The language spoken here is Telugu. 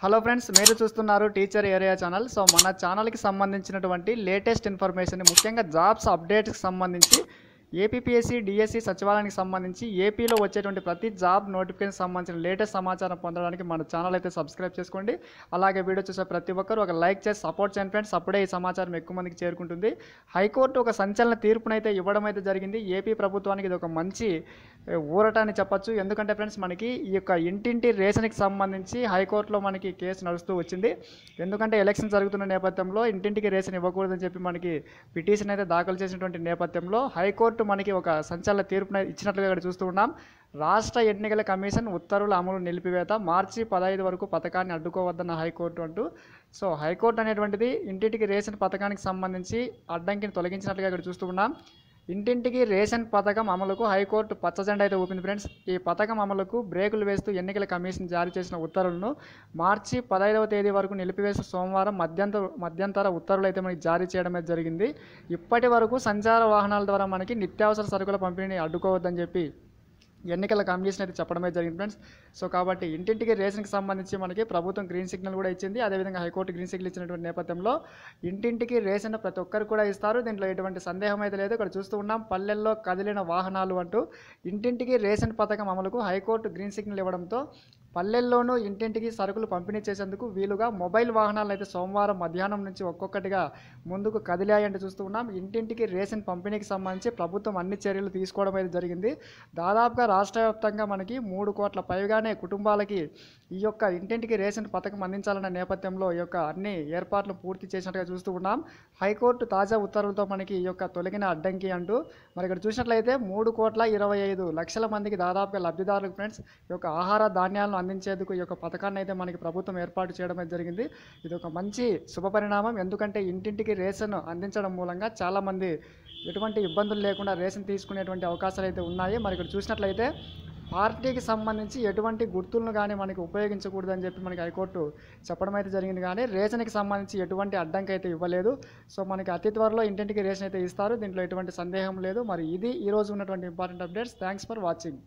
హలో ఫ్రెండ్స్ మీరు చూస్తున్నారు టీచర్ ఏరియా ఛానల్ సో మన ఛానల్కి సంబంధించినటువంటి లేటెస్ట్ ఇన్ఫర్మేషన్ ముఖ్యంగా జాబ్స్ అప్డేట్స్కి సంబంధించి ఏపీఎస్సి డిఎస్సి సచివాలయానికి సంబంధించి ఏపీలో వచ్చేటువంటి ప్రతి జాబ్ నోటిఫికేషన్ సంబంధించిన లేటెస్ట్ సమాచారం పొందడానికి మన ఛానల్ అయితే సబ్స్క్రైబ్ చేసుకోండి అలాగే వీడియో చూసే ప్రతి ఒక్కరు ఒక లైక్ చేసి సపోర్ట్ చేయండి ఫ్రెండ్స్ అప్పుడే ఈ సమాచారం ఎక్కువ మందికి చేరుకుంటుంది హైకోర్టు ఒక సంచలన తీర్పునైతే ఇవ్వడం అయితే జరిగింది ఏపీ ప్రభుత్వానికి ఇది ఒక మంచి ఊరట అని చెప్పచ్చు ఎందుకంటే ఫ్రెండ్స్ మనకి ఈ యొక్క ఇంటింటి రేషన్కి సంబంధించి హైకోర్టులో మనకి కేసు నడుస్తూ వచ్చింది ఎందుకంటే ఎలక్షన్ జరుగుతున్న నేపథ్యంలో ఇంటింటికి రేషన్ ఇవ్వకూడదని చెప్పి మనకి పిటిషన్ అయితే దాఖలు చేసినటువంటి నేపథ్యంలో హైకోర్టు మనకి ఒక సంచలన తీర్పు ఇచ్చినట్లుగా ఇక్కడ చూస్తూ ఉన్నాం రాష్ట్ర ఎన్నికల కమిషన్ ఉత్తర్వుల అమలు నిలిపివేత మార్చి పదహైదు వరకు పథకాన్ని అడ్డుకోవద్దన్న హైకోర్టు అంటూ సో హైకోర్టు అనేటువంటిది ఇంటింటికి రేషన్ పథకానికి సంబంధించి అడ్డంకిని తొలగించినట్లుగా ఇక్కడ చూస్తూ ఉన్నాం ఇంటింటికి రేషన్ పథకం అమలుకు హైకోర్టు పచ్చజెండా అయితే ఊపింది ఫ్రెండ్స్ ఈ పథకం అమలుకు బ్రేకులు వేస్తూ ఎన్నికల కమిషన్ జారీ చేసిన ఉత్తర్వులను మార్చి పదహైదవ తేదీ వరకు నిలిపివేసిన సోమవారం మధ్యంతర మధ్యంతర ఉత్తర్వులు అయితే మనకి జారీ చేయడమే జరిగింది ఇప్పటి వరకు సంచార వాహనాల ద్వారా మనకి నిత్యావసర సరుకుల పంపిణీని అడ్డుకోవద్దని చెప్పి ఎన్నికల కమిషన్ అయితే చెప్పడమే జరిగింది ఫ్రెండ్స్ సో కాబట్టి ఇంటింటికి రేషన్కి సంబంధించి మనకి ప్రభుత్వం గ్రీన్ సిగ్నల్ కూడా ఇచ్చింది అదేవిధంగా హైకోర్టు గ్రీన్ సిగ్నల్ ఇచ్చినటువంటి నేపథ్యంలో ఇంటింటికి రేషన్ ప్రతి ఒక్కరు కూడా ఇస్తారు దీంట్లో ఎటువంటి సందేహం అయితే లేదు ఇక్కడ చూస్తూ ఉన్నాం పల్లెల్లో కదిలిన వాహనాలు అంటూ ఇంటింటికి రేషన్ పథకం అమలుకు హైకోర్టు గ్రీన్ సిగ్నల్ ఇవ్వడంతో పల్లెల్లోనూ ఇంటింటికి సరుకులు పంపిణీ చేసేందుకు వీలుగా మొబైల్ వాహనాలను అయితే సోమవారం మధ్యాహ్నం నుంచి ఒక్కొక్కటిగా ముందుకు కదిలాయంటే చూస్తూ ఉన్నాం ఇంటింటికి రేషన్ పంపిణీకి సంబంధించి ప్రభుత్వం అన్ని చర్యలు తీసుకోవడం అయితే జరిగింది దాదాపుగా రాష్ట్ర మనకి మూడు కోట్ల పైగానే కుటుంబాలకి ఈ యొక్క ఇంటింటికి రేషన్ పథకం అందించాలన్న నేపథ్యంలో ఈ యొక్క అన్ని ఏర్పాట్లు పూర్తి చేసినట్టుగా చూస్తూ ఉన్నాం హైకోర్టు తాజా ఉత్తర్వులతో మనకి ఈ యొక్క తొలగిన అడ్డంకి అంటూ మరి ఇక్కడ చూసినట్లయితే మూడు కోట్ల ఇరవై ఐదు లక్షల మందికి దాదాపుగా లబ్ధిదారులకు ఫ్రెండ్స్ ఈ యొక్క ఆహార ధాన్యాలను అందించేందుకు ఈ యొక్క పథకాన్ని అయితే మనకి ప్రభుత్వం ఏర్పాటు చేయడం జరిగింది ఇది ఒక మంచి శుభ పరిణామం ఎందుకంటే ఇంటింటికి రేషన్ అందించడం మూలంగా చాలామంది ఎటువంటి ఇబ్బందులు లేకుండా రేషన్ తీసుకునేటువంటి అవకాశాలు అయితే ఉన్నాయి మరి ఇక్కడ చూసినట్లయితే పార్టీకి సంబంధించి ఎటువంటి గుర్తులను కానీ మనకి ఉపయోగించకూడదని చెప్పి మనకి హైకోర్టు చెప్పడం అయితే జరిగింది కానీ రేషన్కి సంబంధించి ఎటువంటి అడ్డంకి అయితే ఇవ్వలేదు సో మనకి అతి త్వరలో ఇంటింటికి రేషన్ అయితే ఇస్తారు దీంట్లో ఎటువంటి సందేహం లేదు మరి ఇది ఈరోజు ఉన్నటువంటి important updates thanks for watching